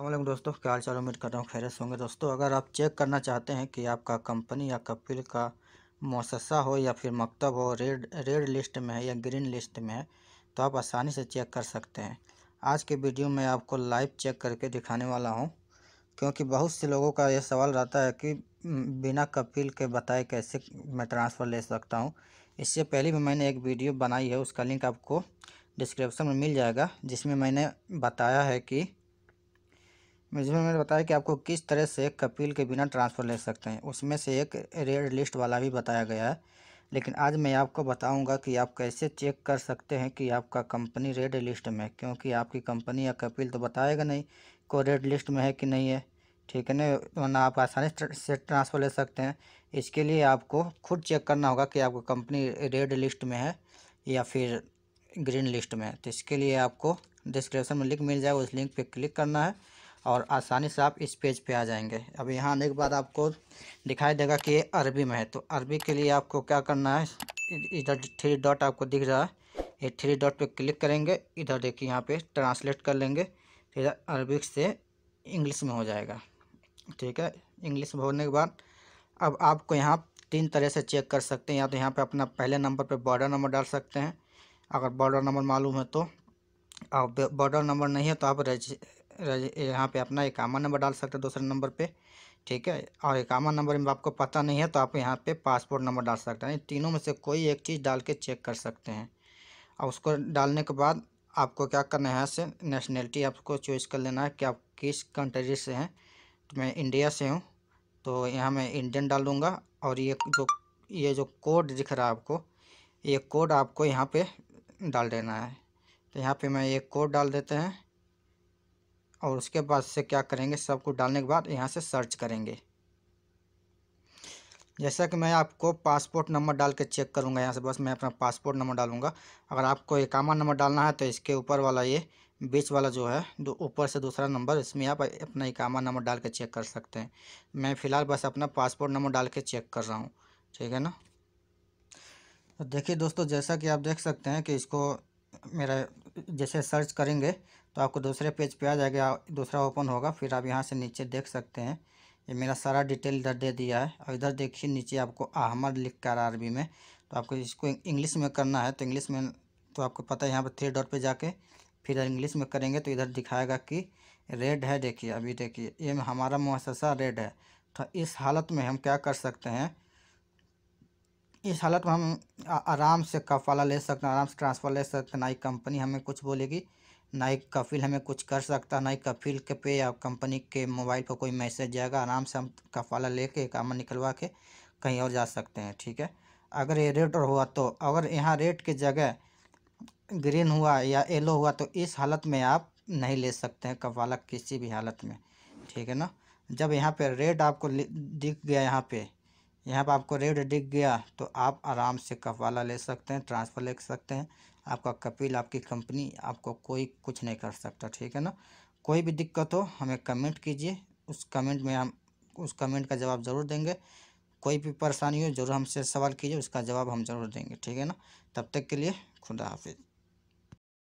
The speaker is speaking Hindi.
अल्लाम दोस्तों क्या हाल चाल उम्मीद कर रहा हूँ खैरत होंगे दोस्तों अगर आप चेक करना चाहते हैं कि आपका कंपनी या कपिल का मोसा हो या फिर मकतब हो रेड रेड लिस्ट में है या ग्रीन लिस्ट में है तो आप आसानी से चेक कर सकते हैं आज के वीडियो में आपको लाइव चेक करके दिखाने वाला हूँ क्योंकि बहुत से लोगों का यह सवाल रहता है कि बिना कपिल के बताए कैसे मैं ट्रांसफ़र ले सकता हूँ इससे पहले भी मैंने एक वीडियो बनाई है उसका लिंक आपको डिस्क्रिप्सन में मिल जाएगा जिसमें मैंने बताया है कि जिसमें मैंने बताया कि आपको किस तरह से कपिल के बिना ट्रांसफ़र ले सकते हैं उसमें से एक रेड लिस्ट वाला भी बताया गया है लेकिन आज मैं आपको बताऊंगा कि आप कैसे चेक कर सकते हैं कि आपका कंपनी रेड लिस्ट में है क्योंकि आपकी कंपनी या कपिल तो बताएगा नहीं को रेड लिस्ट में है कि नहीं है ठीक है ना वरना आप आसानी से ट्रांसफ़र ले सकते हैं इसके लिए आपको खुद चेक करना होगा कि आपका कंपनी रेड लिस्ट में है या फिर ग्रीन लिस्ट में है तो इसके लिए आपको डिस्क्रिप्शन में लिंक मिल जाएगा उस लिंक पर क्लिक करना है और आसानी से आप इस पेज पे आ जाएंगे अब यहाँ आने के बाद आपको दिखाई देगा कि ये अरबी में है तो अरबी के लिए आपको क्या करना है इधर थ्री डॉट आपको दिख रहा है ये थ्री डॉट पे क्लिक करेंगे इधर देखिए यहाँ पे ट्रांसलेट कर लेंगे तो इधर अरबिक से इंग्लिश में हो जाएगा ठीक है इंग्लिश में होने के बाद अब आपको यहाँ तीन तरह से चेक कर सकते हैं या तो यहाँ पर अपना पहले नंबर पर बॉर्डर नंबर डाल सकते हैं अगर बॉर्डर नंबर मालूम है तो और बॉर्डर नंबर नहीं है तो आप यहाँ पे अपना इक्यावन नंबर डाल सकते हैं दूसरे नंबर पे ठीक है और इक्यावन नंबर में आपको पता नहीं है तो आप यहाँ पे पासपोर्ट नंबर डाल सकते हैं तीनों में से कोई एक चीज़ डाल के चेक कर सकते हैं और उसको डालने के बाद आपको क्या करना है यहाँ से नेशनलिटी आपको चॉइस कर लेना है कि आप किस कंट्री से हैं तो मैं इंडिया से हूँ तो यहाँ मैं इंडियन डाल दूँगा और ये जो ये जो कोड दिख रहा है आपको ये कोड आपको यहाँ पर डाल देना है तो यहाँ पर मैं एक कोड डाल देते हैं और उसके बाद से क्या करेंगे सब कुछ डालने के बाद यहाँ से सर्च करेंगे जैसा कि मैं आपको पासपोर्ट नंबर डाल के चेक करूँगा यहाँ से बस मैं अपना पासपोर्ट नंबर डालूँगा अगर आपको एकामा नंबर डालना है तो इसके ऊपर वाला ये बीच वाला जो है दो ऊपर से दूसरा नंबर इसमें आप अपना एकामा नंबर डाल के चेक कर सकते हैं मैं फ़िलहाल बस अपना पासपोर्ट नंबर डाल के चेक कर रहा हूँ ठीक है ना तो देखिए दोस्तों जैसा कि आप देख सकते हैं कि इसको मेरा जैसे सर्च करेंगे तो आपको दूसरे पेज पे आ जाएगा दूसरा ओपन होगा फिर आप यहाँ से नीचे देख सकते हैं ये मेरा सारा डिटेल इधर दे दिया है और इधर देखिए नीचे आपको अहमद लिख कर अरबी में तो आपको इसको इंग्लिश में करना है तो इंग्लिश में तो आपको पता है यहाँ पर थ्री डॉट पर जाके फिर इंग्लिश में करेंगे तो इधर दिखाएगा कि रेड है देखिए अभी देखिए ये हमारा मुहसा रेड है तो इस हालत में हम क्या कर सकते हैं इस हालत में हम आराम से कफाला ले सकते हैं आराम से ट्रांसफ़र ले सकते हैं ना ही कंपनी हमें कुछ बोलेगी ना ही कफिल हमें कुछ कर सकता ना ही कफिल के पे या कंपनी के मोबाइल पर कोई मैसेज जाएगा आराम से हम कफाला लेके कामन निकलवा के कहीं और जा सकते हैं ठीक है अगर ये रेड हुआ तो अगर यहाँ रेड की जगह ग्रीन हुआ या येलो हुआ तो इस हालत में आप नहीं ले सकते हैं कफाला किसी भी हालत में ठीक है ना जब यहाँ पर रेड आपको दिख गया यहाँ पर यहाँ पर आपको रेड दिख गया तो आप आराम से कफाला ले सकते हैं ट्रांसफ़र ले सकते हैं आपका कपिल आपकी कंपनी आपको कोई कुछ नहीं कर सकता ठीक है ना कोई भी दिक्कत हो हमें कमेंट कीजिए उस कमेंट में हम उस कमेंट का जवाब ज़रूर देंगे कोई भी परेशानी हो जरूर हमसे सवाल कीजिए उसका जवाब हम ज़रूर देंगे ठीक है ना तब तक के लिए खुदा हाफिज़